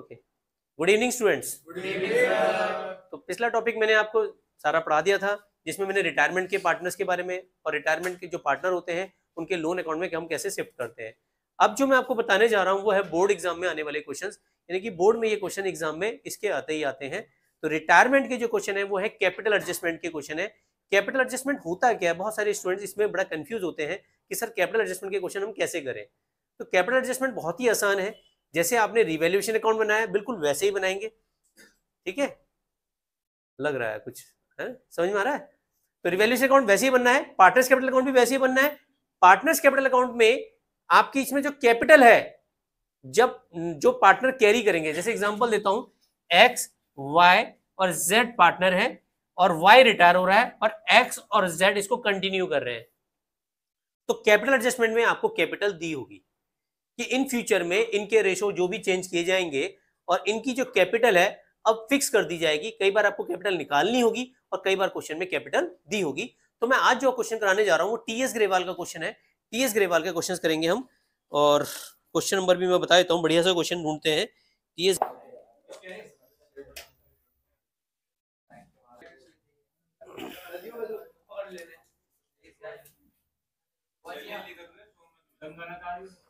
Okay good evening students तो पिछला topic मैंने आपको सारा पढ़ा दिया था जिसमें मैंने रिटायरमेंट के पार्टनर्स के बारे में और रिटायरमेंट के जो पार्टनर होते हैं उनके लोन अकाउंट में हम कैसे शिफ्ट करते हैं अब जो मैं आपको बताने जा रहा हूँ वो है बोर्ड एग्जाम में आने वाले क्वेश्चन यानी कि बोर्ड में ये क्वेश्चन एग्जाम में इसके आते ही आते हैं तो रिटायरमेंट के जो क्वेश्चन है वो है कैपिटल एडजस्टमेंट के क्वेश्चन है कैपिटल एडजस्टमेंट होता क्या है बहुत सारे स्टूडेंट्स इसमें बड़ा कंफ्यूज होते हैं कि सर कैपिटल एडजस्टमेंट के क्वेश्चन हम कैसे करें तो कैपिटल एडजस्टमेंट बहुत ही आसान है जैसे आपने रिवेल्यूशन अकाउंट बनाया बिल्कुल वैसे ही बनाएंगे ठीक है लग रहा है कुछ है समझ में आ रहा है तो रिवेल्यूशन अकाउंट वैसे ही बनना है पार्टनर्स कैपिटल अकाउंट भी वैसे ही बनना है पार्टनर्स कैपिटल अकाउंट में आपकी इसमें जो कैपिटल है जब जो पार्टनर कैरी करेंगे जैसे एग्जाम्पल देता हूं एक्स वाई और जेड पार्टनर है और वाई रिटायर हो रहा है और एक्स और जेड इसको कंटिन्यू कर रहे हैं तो कैपिटल एडजस्टमेंट में आपको कैपिटल दी होगी कि इन फ्यूचर में इनके रेशो जो भी चेंज किए जाएंगे और इनकी जो कैपिटल है अब फिक्स कर दी जाएगी कई बार आपको कैपिटल निकालनी होगी और कई बार क्वेश्चन में कैपिटल दी होगी तो मैं आज जो क्वेश्चन कराने जा रहा हूँ वो टी एस ग्रेवाल का क्वेश्चन है टी एस ग्रेवाल का क्वेश्चन करेंगे हम और क्वेश्चन नंबर भी मैं बता देता हूँ बढ़िया सा क्वेश्चन ढूंढते हैं टी एस Okay.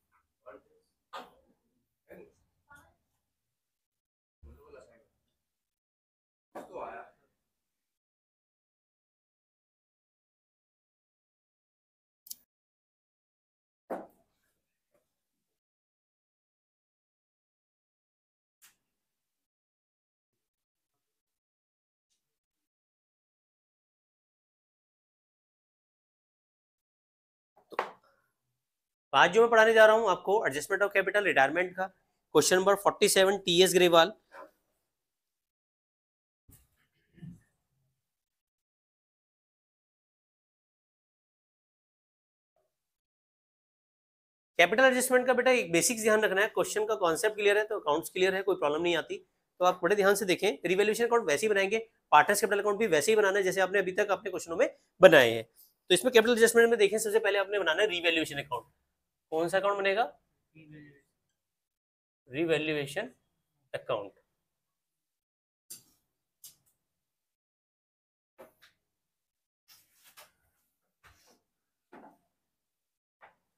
तो आज जो मैं पढ़ाने जा रहा हूँ आपको एडजस्टमेंट ऑफ कैपिटल रिटायरमेंट का question number forty seven T S Grewal capital adjustment का बेटा एक बेसिक्स ध्यान रखना है क्वेश्चन का कॉन्सेप्ट क्लियर है तो अकाउंट्स क्लियर है कोई प्रॉब्लम नहीं आती तो आप बड़े ध्यान से देखें रिवेल्यूशन अकाउंट वैसे ही बनाएंगे पार्टनर्स कैपिटल अकाउंट भी वैसे ही बनाना है जैसे आपने अभी तक अपने क्वेश्चनों में बनाए हैं तो इसमें कैपिटल एडजस्टमेंट में देखें सबसे पहले आपने बनाना है रिवेल्यूशन अकाउंट कौन सा अकाउंट बनेगा रिवेल्युएशन अकाउंट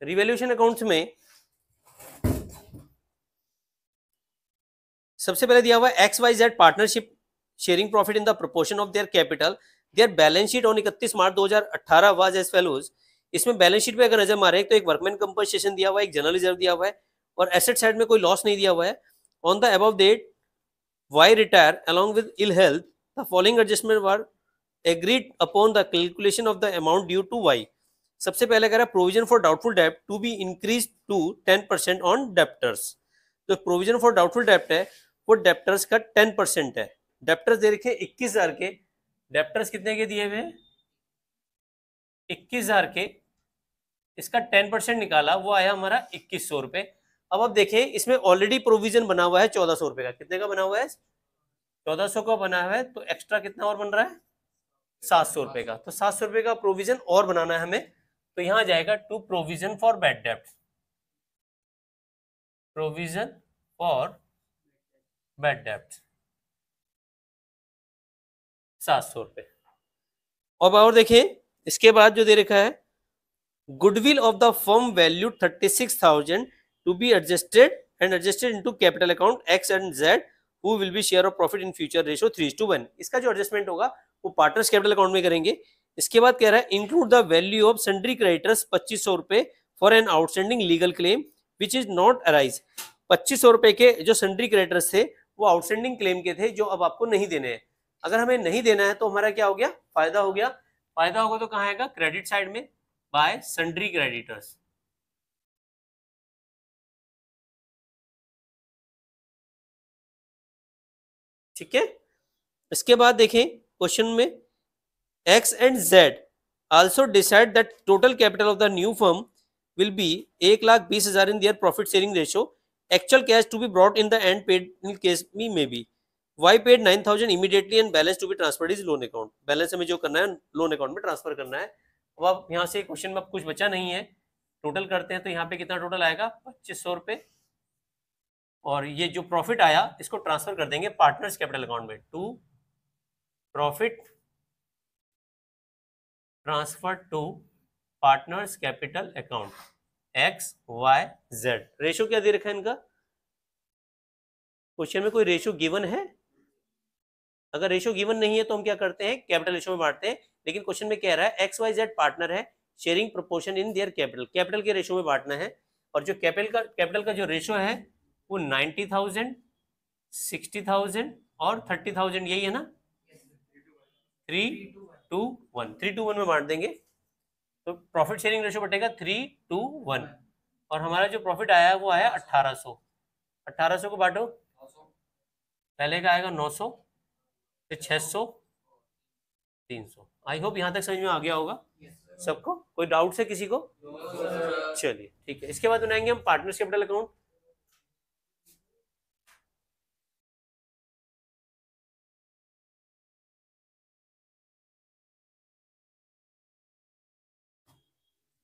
रिवेल्यूशन अकाउंट्स में सबसे पहले दिया हुआ है X Y Z partnership sharing profit in the proportion of their capital their balance sheet on इकतीस मार्च 2018 वाज एज फेलोज इसमें बैलेंस शीट पे अगर नजर मारे तो एक वर्कमैन कंपनसेशन दिया हुआ है एक जनरल रिजर्व दिया हुआ है और एसेट साइड में कोई लॉस नहीं दिया हुआ है on the above date Y retire along with ill health the following adjustment were agreed upon the calculation of the amount due to Y सबसे पहले कह रहा है प्रोविजन फॉर डाउटफुल डेप्ट to be increase to ten percent on debtors तो provision for doubtful डेप्ट है वो डेप्टर्स का टेन परसेंट है डेप्टर्स दे रखे इक्कीस हजार के डेप्टर्स कितने के दिए हुए हैं इक्कीस हजार के इसका टेन परसेंट निकाला वो आया हमारा इक्कीस सौ रुपए अब आप देखे इसमें ऑलरेडी प्रोविजन बना हुआ है चौदह सौ रुपए का कितने का बना हुआ है चौदह सौ का बना हुआ है तो एक्स्ट्रा कितना और बन रहा है सात सौ रुपए का तो सात सौ रुपये का प्रोविजन और बनाना है हमें तो यहां जाएगा to provision for bad dept provision for bad डेप्ट सात सौ रुपए अब और, और देखें इसके बाद जो दे रखा है goodwill of the firm valued 36000 to be adjusted and adjusted into capital account x and z who will be share of profit in future ratio 3 to 1 इसका जो एडजस्टमेंट होगा वो पार्टनर्स कैपिटल अकाउंट में करेंगे इसके बाद कह रहा है include the value of sundry creditors पच्चीस सौ रुपए for an outstanding legal claim which is not arise पच्चीस सौ रुपए के जो सेंड्री क्रेडिटर्स थे वो आउटस्टैंडिंग क्लेम के थे जो अब आपको नहीं देने हैं अगर हमें नहीं देना है तो हमारा क्या हो गया फायदा हो गया फायदा होगा तो कहाँ आएगा क्रेडिट साइड में by sundry creditors ठीक है इसके बाद देखें क्वेश्चन में X and Z also decide that total capital of the new firm will be एक लाख बीस हजार in their profit sharing ratio actual cash to be brought in the end paid in case me may be Y paid nine thousand immediately and balance to be transfer is loan account balance हमें जो करना है loan account में transfer करना है अब आप यहाँ से क्वेश्चन में कुछ बचा नहीं है टोटल करते हैं तो यहाँ पे कितना टोटल आएगा पच्चीस सौ रुपये और ये जो प्रॉफिट आया इसको ट्रांसफर कर देंगे पार्टनर्स कैपिटल अकाउंट में to profit transfer to partners capital account X Y Z ratio क्या दे रखा है इनका क्वेश्चन में कोई रेशो गिवन है अगर रेशो गिवन नहीं है तो हम क्या करते हैं कैपिटल रेशो में बांटते हैं लेकिन क्वेश्चन में कह रहा है एक्स वाई जेड पार्टनर है sharing proportion in their capital capital के रेशो में बांटना है और जो कैपिटल का कैपिटल का जो रेशो है वो नाइन्टी थाउजेंड सिक्सटी थाउजेंड और थर्टी थाउजेंड यही है ना three two one three two one में बांट देंगे तो प्रॉफिट शेयरिंग रेशो बटेगा थ्री टू वन और हमारा जो प्रॉफिट आया वो आया अट्ठारह सौ अट्ठारह सौ को बांटो पहले का आएगा नौ सौ फिर छह सौ तीन सौ आई होप यहाँ तक समझ में आ गया होगा yes, सबको कोई डाउट है किसी को yes, चलिए ठीक है इसके बाद बनाएंगे हम पार्टनर्स कैपिटल अकाउंट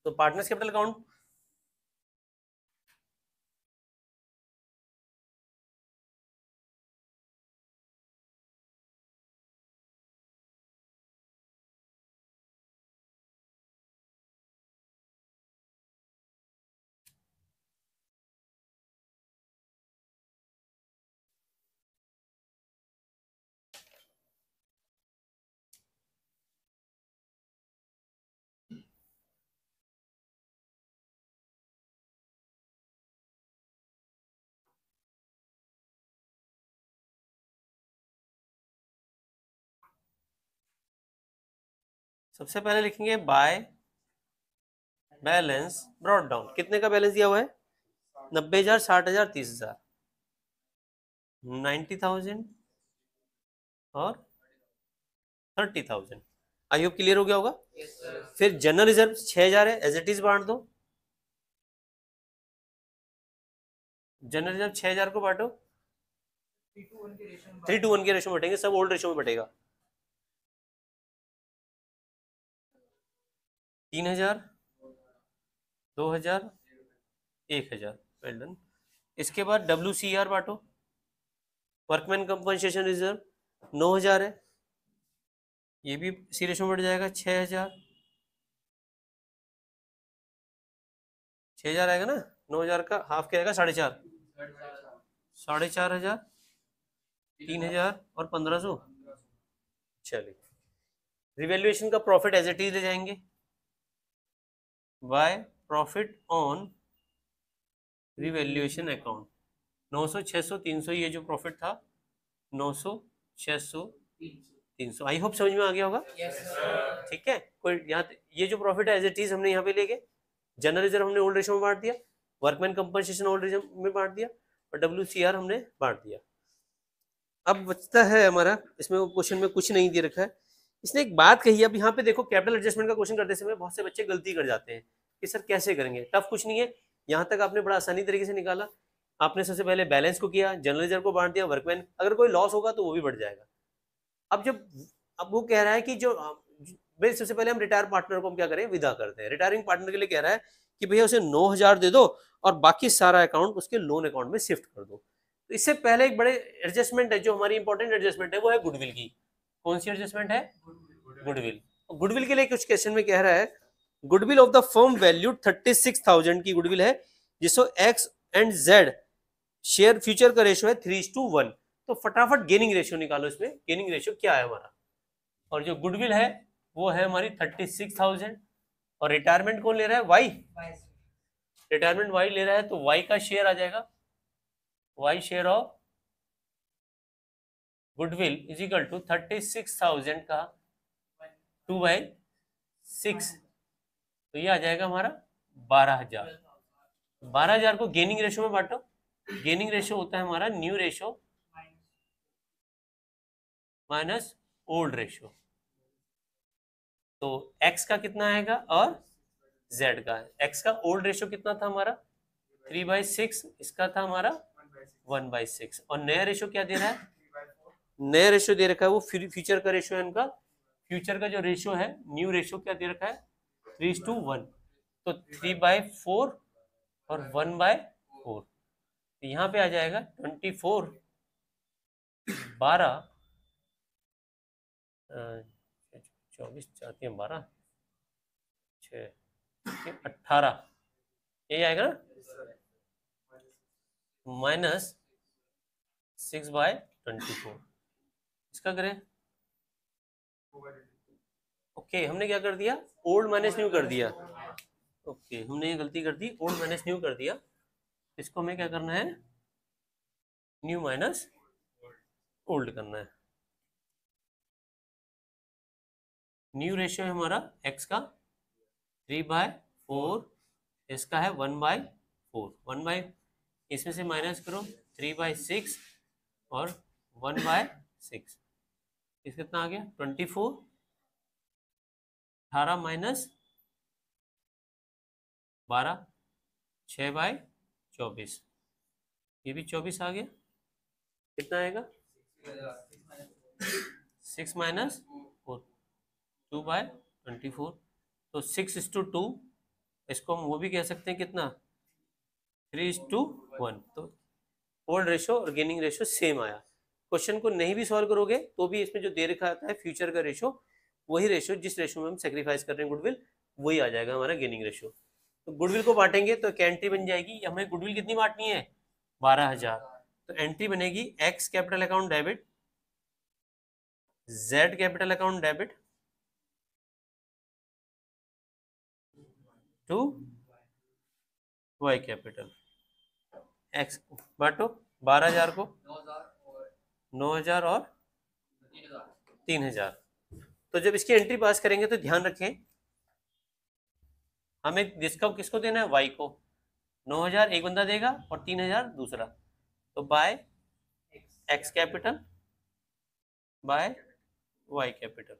तो पार्टनर्स कैपिटल अकाउंट सबसे पहले लिखेंगे बाय बैलेंस ब्रॉड डाउन कितने का बैलेंस दिया हुआ है नब्बे हजार साठ हजार तीस हजार नाइन्टी थाउजेंड और thirty thousand I hope clear हो गया होगा yes, फिर जनरल रिजर्व छह हजार है एज इट इज बांट दो जनरल रिजर्व छह हजार को बांटो थ्री टू वन के रेशो में बटेंगे सब ओल्ड रेशो में बटेगा तीन हजार दो हजार एक हजार वेल डन इसके बाद डब्ल्यू सी आर बांटो वर्कमैन कंपनसेशन रिजर्व नौ हजार है ये भी सीरेशो में बढ़ जाएगा छ हजार छ हजार आएगा ना नौ हजार का हाफ क्या आएगा साढ़े चार साढ़े चार हजार तीन हजार और पंद्रह सौ चलिए रिवेल्युएशन का प्रॉफिट एज इट इज ले जाएंगे by profit on revaluation account 900 600 300 ये जो प्रॉफिट था 900 600 300 आई होप समझ में आ गया होगा ठीक yes, है कोई यहाँ ये जो प्रॉफिट है एज इट इज हमने यहाँ पे लेके जनरल रिजर्व हमने ओल्ड रेशो में बांट दिया वर्कमैन कंपनसेशन ओल्ड रेशो में बांट दिया और डब्ल्यू हमने बांट दिया अब बचता है हमारा इसमें क्वेश्चन में कुछ नहीं दे रखा है इसने एक बात कही अब यहाँ पे देखो कैपिटल एडजस्टमेंट का क्वेश्चन करते समय बहुत से बच्चे गलती कर जाते हैं कि सर कैसे करेंगे टफ कुछ नहीं है यहाँ तक आपने बड़ा आसानी तरीके से निकाला आपने सबसे पहले बैलेंस को किया जनरल रिजर्व को बांट दिया वर्कमैन अगर कोई लॉस होगा तो वो भी बढ़ जाएगा अब जब अब वो कह रहा है कि जो हाँ, भाई सबसे पहले हम रिटायर पार्टनर को हम क्या करें विदा करते हैं रिटायरिंग पार्टनर के लिए कह रहा है कि भैया उसे नौ हजार दे दो और बाकी सारा अकाउंट उसके लोन अकाउंट में शिफ्ट कर दो तो इससे पहले एक बड़े एडजस्टमेंट है जो हमारी इंपॉर्टेंट एडजस्टमेंट है वो है गुडविल की कौन सी एडजस्टमेंट है गुडविल गुडविल के लिए कुछ क्वेश्चन में कह रहा है goodwill of the firm value thirty six thousand की गुडविल है जिसको X and Z share future का रेशियो है थ्री टू वन तो फटाफट गेनिंग रेशियो निकालो इसमें गेनिंग रेशियो क्या है हमारा और जो गुडविल है वो है हमारी थर्टी सिक्स थाउजेंड और रिटायरमेंट कौन ले रहा है वाई रिटायरमेंट वाई ले रहा है तो वाई का शेयर आ जाएगा Y share of goodwill is equal to thirty six thousand का टू बाई सिक्स तो ये आ जाएगा हमारा बारह हजार बारह हजार को गेनिंग रेशो में बांटो गेनिंग रेशो होता है हमारा new ratio minus old ratio तो एक्स का कितना आएगा और जेड का एक्स का ओल्ड रेशो कितना था हमारा थ्री बाई सिक्स इसका था हमारा वन बाई सिक्स और नया रेशो क्या दे रहा है नया रेशियो दे रखा है वो फ्यूचर का रेशियो है इनका फ्यूचर का जो रेशियो है न्यू रेशियो क्या दे रखा है थ्री टू वन तो थ्री बाय फोर और वन बाय फोर तो यहाँ पे आ जाएगा ट्वेंटी फोर बारह चौबीस चाहती है बारह छ अट्ठारह यही आएगा ना minus six by twenty four इसका करें ओके okay, हमने क्या कर दिया ओल्ड माइनस न्यू कर दिया ओके okay, हमने ये गलती कर दी ओल्ड माइनस न्यू कर दिया इसको हमें क्या करना है न्यू माइनस ओल्ड करना है न्यू रेशियो है हमारा एक्स का थ्री बाय फोर इसका है one by four one by इसमें से माइनस करो थ्री बाय सिक्स और वन बाय सिक्स इस कितना आ गया ट्वेंटी फोर अठारह माइनस बारह छ बाई चौबीस ये भी चौबीस आ गया कितना आएगा six minus four two by twenty four तो सिक्स इज टू टू इसको हम वो भी कह सकते हैं कितना three is to one one old ratio और गेनिंग रेशो सेम आया क्वेश्चन को नहीं भी सॉल्व करोगे तो भी इसमें जो दे रखा आता है फ्यूचर का रेशो वही रेशो जिस रेशो में हम सेक्रीफाइस कर रहे हैं गुडविल वही आ जाएगा हमारा गेनिंग रेशो तो गुडविल को बांटेंगे तो एंट्री बन जाएगी हमें गुडविल कितनी बांटनी है बारह हजार तो एंट्री बनेगी X capital account debit Z capital account debit to Y capital X बांटो बारह हजार को नौ हजार और तीन हजार तो जब इसकी एंट्री पास करेंगे तो ध्यान रखें हमें डिस्काउंट किसको देना है वाई को नौ हजार एक बंदा देगा और तीन हजार दूसरा तो by X capital by Y capital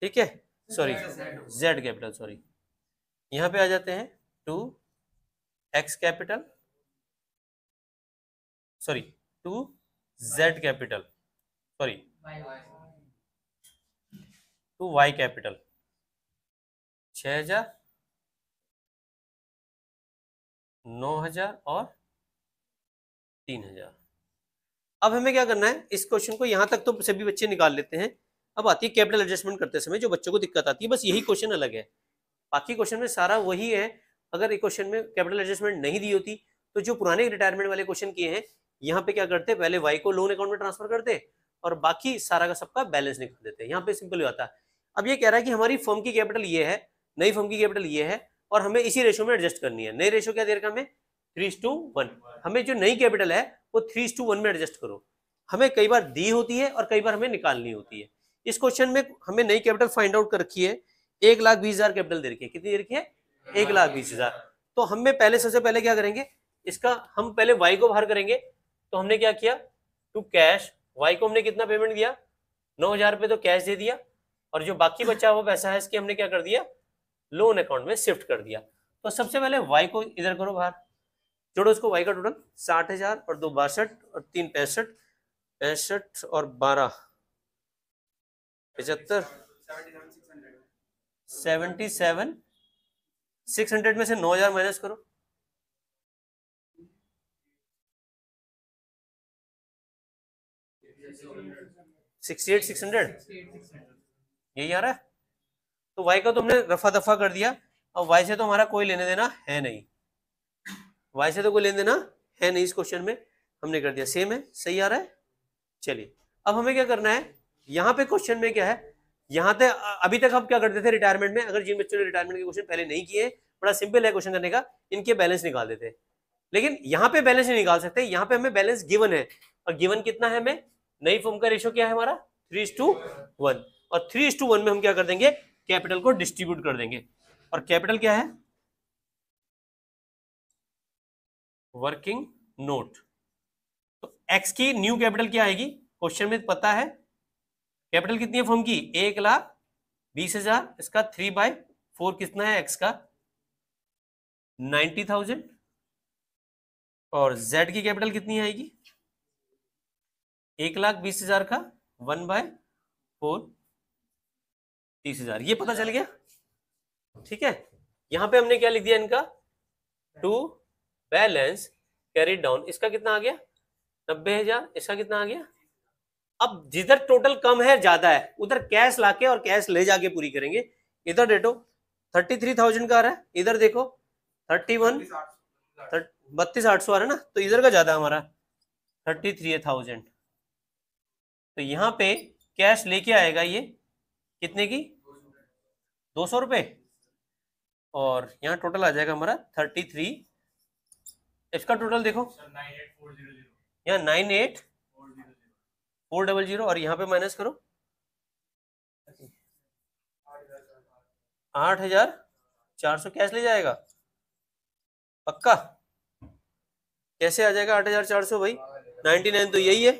ठीक है सॉरी जेड कैपिटल सॉरी यहां पे आ जाते हैं to X capital sorry to Z capital sorry to Y capital छ हजार नौ हजार और तीन हजार अब हमें क्या करना है इस क्वेश्चन को यहां तक तो सभी बच्चे निकाल लेते हैं अब आती है कैपिटल एडजस्टमेंट करते समय जो बच्चों को दिक्कत आती है बस यही क्वेश्चन अलग है बाकी क्वेश्चन में सारा वही है अगर एक क्वेश्चन में कैपिटल एडजस्टमेंट नहीं दी होती तो जो पुराने रिटायरमेंट वाले क्वेश्चन किए हैं यहाँ पे क्या करते पहले वाई को लोन अकाउंट में ट्रांसफर करते और बाकी सारा का सबका बैलेंस निकाल देते यहाँ पे सिंपल हो जाता है अब ये कह रहा है कि हमारी फर्म की कैपिटल ये है नई फर्म की कैपिटल ये है और हमें इसी रेशो में एडजस्ट करनी है नई रेशो क्या दे रखा हमें थ्री टू वन हमें जो नई कैपिटल है वो थ्री टू वन में एडजस्ट करो हमें कई बार दी होती है और कई बार हमें निकालनी होती है इस क्वेश्चन में हमें नई कैपिटल फाइंड आउट कर रखी है एक लाख बीस हजार कैपिटल दे रखी है कितनी दे रखी है एक लाख बीस हजार तो हमें पहले सबसे पहले क्या करेंगे इसका हम पहले वाई को बाहर करेंगे तो हमने क्या किया टू कैश वाई को हमने कितना पेमेंट दिया नौ हजार रुपये तो कैश दे दिया और जो बाकी बचा हुआ पैसा है इसके हमने क्या कर दिया लोन अकाउंट में शिफ्ट कर दिया तो सबसे पहले वाई को इधर करो बाहर जोड़ो उसको वाई का टोटल साठ हजार और दो बासठ और तीन पैंसठ पैंसठ और बारह पचहत्तर सेवेंटी सेवन सिक्स हंड्रेड में से नौ हजार माइनस करो सिक्सटी यही आ रहा है तो y का तुमने तो रफा दफा कर दिया अब वाई से तो हमारा कोई लेने देना है नहीं y से तो कोई लेने देना है नहीं इस क्वेश्चन में हमने कर दिया सेम है सही आ रहा है चलिए अब हमें क्या करना है यहाँ पे क्वेश्चन में क्या है यहाँ तक अभी तक हम क्या करते थे रिटायरमेंट में अगर जिन बच्चों ने रिटायरमेंट के क्वेश्चन पहले नहीं किए बड़ा सिंपल है क्वेश्चन करने का इनके बैलेंस निकाल देते लेकिन यहाँ पे बैलेंस नहीं निकाल सकते यहाँ पे हमें बैलेंस गिवन है और गिवन कितना है हमें नई फॉर्म का रेशियो क्या है हमारा थ्री टू वन और three is to one one हम क्या कर देंगे कैपिटल को डिस्ट्रीब्यूट कर देंगे और कैपिटल क्या है वर्किंग नोट तो एक्स की न्यू कैपिटल क्या आएगी क्वेश्चन में पता है कैपिटल कितनी है फॉर्म की एक लाख बीस हजार इसका थ्री बाय फोर कितना है एक्स का नाइन्टी थाउजेंड और जेड की कैपिटल कितनी आएगी एक लाख बीस हजार का वन बाय फोर तीस हजार ये पता चल गया ठीक है यहां पे हमने क्या लिख दिया इनका टू बैलेंस कैरी डाउन इसका कितना आ गया नब्बे हजार इसका कितना आ गया अब जिधर टोटल कम है ज्यादा है उधर कैश लाके और कैश ले जाके पूरी करेंगे इधर डेटो थर्टी थ्री थाउजेंड का आ रहा है इधर देखो थर्टी वन बत्तीस आठ सौ आ रहा है ना तो इधर का ज्यादा हमारा थर्टी थ्री थाउजेंड तो यहाँ पे कैश लेके आएगा ये कितने की दो सौ रुपये और यहाँ टोटल आ जाएगा हमारा थर्टी थ्री इसका टोटल देखो यहाँ nine eight four double zero और यहाँ पे माइनस करो आठ हजार चार सौ कैश ले जाएगा पक्का कैसे आ जाएगा आठ हजार चार सौ भाई नाइनटी नाइन तो यही है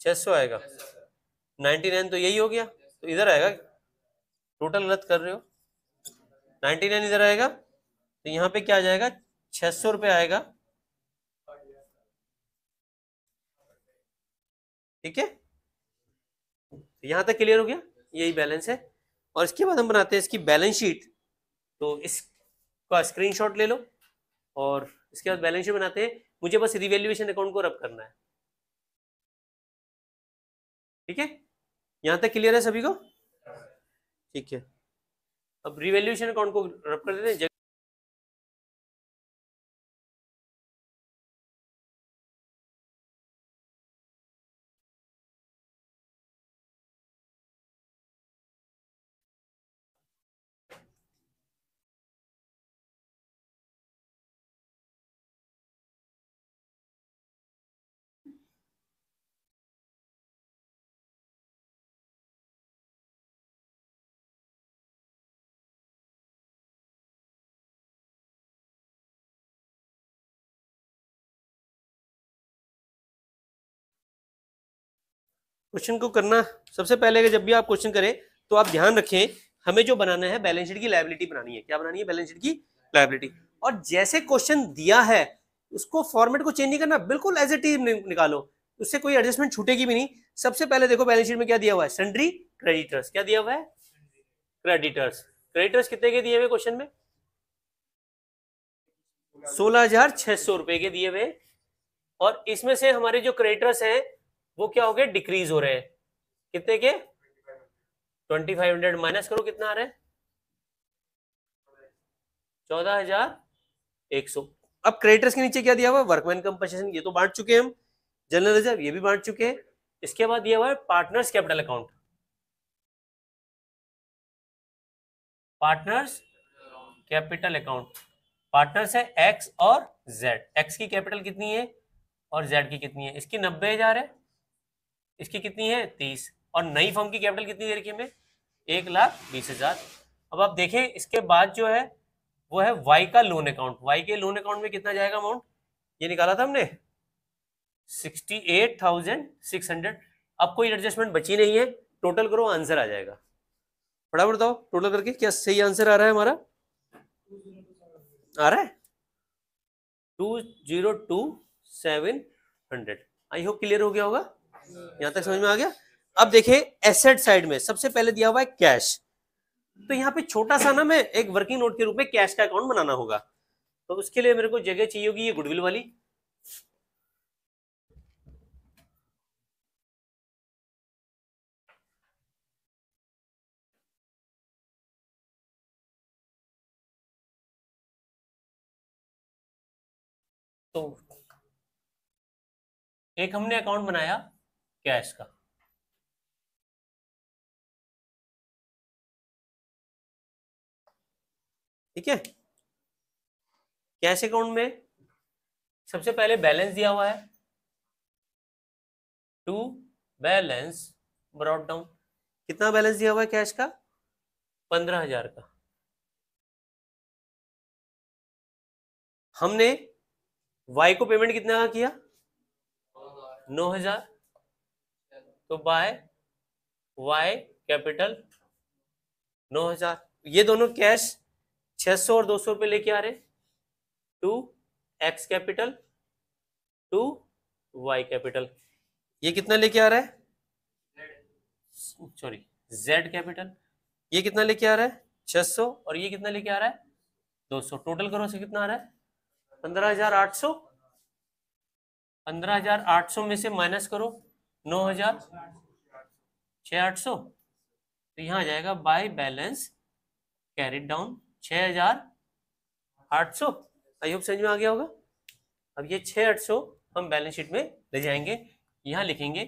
छह सौ आएगा नाइन्टी नाइन तो यही हो गया तो इधर आएगा टोटल गलत कर रहे हो नाइन्टी नाइन इधर आएगा तो यहाँ पे क्या आ जाएगा छह सौ रुपये आएगा ठीक है तो यहां तक क्लियर हो गया यही बैलेंस है और इसके बाद हम बनाते हैं इसकी बैलेंस शीट तो इसका स्क्रीनशॉट ले लो और इसके बाद बैलेंस शीट बनाते हैं मुझे बस रिवेल्युएशन अकाउंट को रब करना है ठीक है यहां तक क्लियर है सभी को ठीक है अब रिवेल्यूशन अकाउंट को रब कर देते हैं क्वेश्चन को करना सबसे पहले जब भी आप क्वेश्चन करें तो आप ध्यान रखें हमें जो बनाना है बैलेंस शीट की लाइबिलिटी बनानी है क्या बनानी है बैलेंस शीट की लाइबिलिटी और जैसे क्वेश्चन दिया है उसको फॉर्मेट को चेंज नहीं करना बिल्कुल एज ए टीम निकालो उससे कोई एडजस्टमेंट छूटेगी भी नहीं सबसे पहले देखो बैलेंस शीट में क्या दिया हुआ है सेंड्री क्रेडिटर्स क्या दिया हुआ है क्रेडिटर्स क्रेडिटर्स कितने के दिए हुए क्वेश्चन में सोलह हजार छह सौ रुपए के दिए हुए और इसमें से हमारे जो क्रेडिटर्स हैं वो क्या हो गए डिक्रीज हो रहे हैं कितने के ट्वेंटी फाइव हंड्रेड माइनस करो कितना आ रहा है चौदह हजार एक सौ अब क्रेडिटर्स के नीचे क्या दिया हुआ वर्कमैन कंपनसेशन ये तो बांट चुके हैं हम जनरल रिजर्व ये भी बांट चुके हैं इसके बाद दिया हुआ है partners capital account partners capital account partners है एक्स और जेड एक्स की कैपिटल कितनी है और जेड की कितनी है इसकी नब्बे हजार है इसकी कितनी है तीस और नई फर्म की कैपिटल कितनी दे रखी हमें एक लाख बीस हजार अब आप देखें इसके बाद जो है वो है वाई का लोन अकाउंट वाई के लोन अकाउंट में कितना जाएगा अमाउंट ये निकाला था हमने sixty eight thousand six hundred अब कोई एडजस्टमेंट बची नहीं है टोटल करो आंसर आ जाएगा फटाफट बताओ टोटल करके क्या सही आंसर आ रहा है हमारा आ रहा है two zero two seven hundred I hope clear हो गया होगा यहां तक समझ में आ गया अब देखिए एसेट साइड में सबसे पहले दिया हुआ है कैश तो यहाँ पे छोटा सा ना मैं एक वर्किंग नोट के रूप में कैश का अकाउंट बनाना होगा तो उसके लिए मेरे को जगह चाहिए होगी ये गुडविल वाली तो एक हमने अकाउंट बनाया क्या है इसका ठीक है कैश अकाउंट में सबसे पहले बैलेंस दिया हुआ है टू बैलेंस ब्रॉड डाउन कितना बैलेंस दिया हुआ है कैश का पंद्रह हजार का हमने वाई को पेमेंट कितने का किया नौ हजार तो बाय वाई कैपिटल नौ हजार ये दोनों कैश छह सौ और दो सौ रुपये लेके आ रहे to X capital to Y capital ये कितना लेके आ रहा है सॉरी जेड कैपिटल ये कितना लेके आ रहा है छह सौ और ये कितना लेके आ रहा है दो सौ टोटल करो से कितना आ रहा है पंद्रह हजार आठ सौ पंद्रह हजार आठ सौ में से माइनस करो नौ हजार छ आठ सौ तो यहाँ आ जाएगा बाय बैलेंस कैरिड डाउन छ हजार आठ सौ अयुब समझ में आ गया होगा अब ये छ आठ सौ हम बैलेंस शीट में ले जाएंगे यहाँ लिखेंगे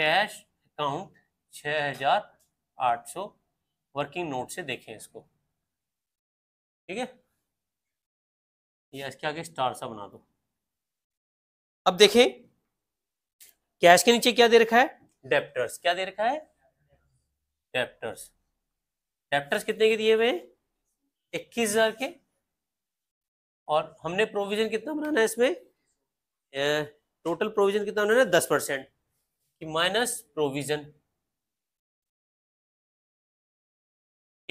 कैश अकाउंट छ हजार आठ सौ वर्किंग नोट से देखें इसको ठीक है या इसके आगे स्टार सा बना दो अब देखें कैश के नीचे क्या दे रखा है डेप्टर्स क्या दे रखा है डेप्टर्स डेप्टर्स कितने के दिए हुए इक्कीस हजार के और हमने प्रोविजन कितना बनाना है इसमें टोटल प्रोविजन कितना बनाना है दस परसेंट माइनस प्रोविजन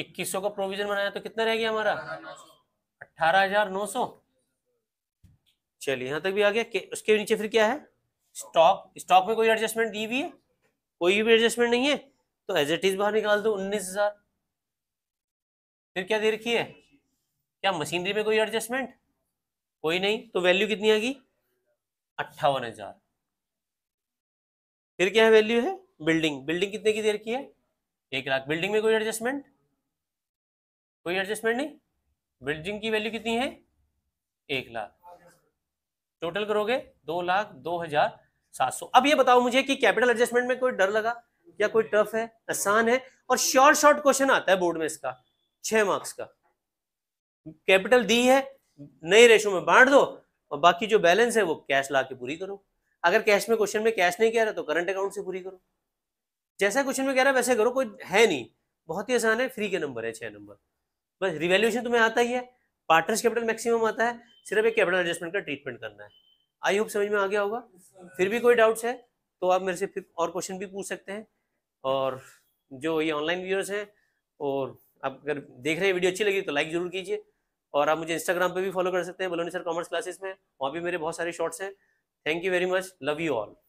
इक्कीस सौ का प्रोविजन बनाया तो कितना रह गया हमारा अठारह हजार नौ सौ चलिए यहां तक भी आ गया उसके नीचे फिर क्या है स्टॉक स्टॉक में कोई एडजस्टमेंट दी हुई है कोई भी एडजस्टमेंट नहीं है तो एज इट इज बाहर निकाल दो उन्नीस हजार फिर क्या दे रखी है क्या मशीनरी में कोई एडजस्टमेंट कोई नहीं तो वैल्यू कितनी आ गई अट्ठावन हजार फिर क्या है वैल्यू है बिल्डिंग बिल्डिंग कितने की दे रखी है एक लाख बिल्डिंग में कोई एडजस्टमेंट कोई एडजस्टमेंट नहीं बिल्डिंग की वैल्यू कितनी है एक लाख टोटल करोगे दो लाख दो हजार सात सौ अब ये बताओ मुझे कि कैपिटल एडजस्टमेंट में कोई डर लगा या कोई टफ है आसान है और शॉर्ट शॉर्ट क्वेश्चन आता है बोर्ड में इसका छह मार्क्स का कैपिटल दी है नए रेशो में बांट दो और बाकी जो बैलेंस है वो कैश ला के पूरी करो अगर कैश में क्वेश्चन में कैश नहीं कह रहा तो करंट अकाउंट से पूरी करो जैसा क्वेश्चन में कह रहा है वैसे करो कोई है नहीं बहुत ही आसान है फ्री के नंबर है छह नंबर बस रिवेल्यूशन तुम्हें आता ही है पार्टनर्स कैपिटल मैक्सिमम आता है सिर्फ एक कैपिटल एडजस्टमेंट का ट्रीटमेंट करना है आई होप समझ में आ गया होगा फिर भी कोई डाउट्स है तो आप मेरे से फिर और क्वेश्चन भी पूछ सकते हैं और जो ये ऑनलाइन व्यूअर्स हैं और आप अगर देख रहे हैं वीडियो अच्छी लगी तो लाइक जरूर कीजिए और आप मुझे इंस्टाग्राम पे भी फॉलो कर सकते हैं बलोनी सर कॉमर्स क्लासेस में वहाँ भी मेरे बहुत सारे शॉर्ट्स हैं thank you very much love you all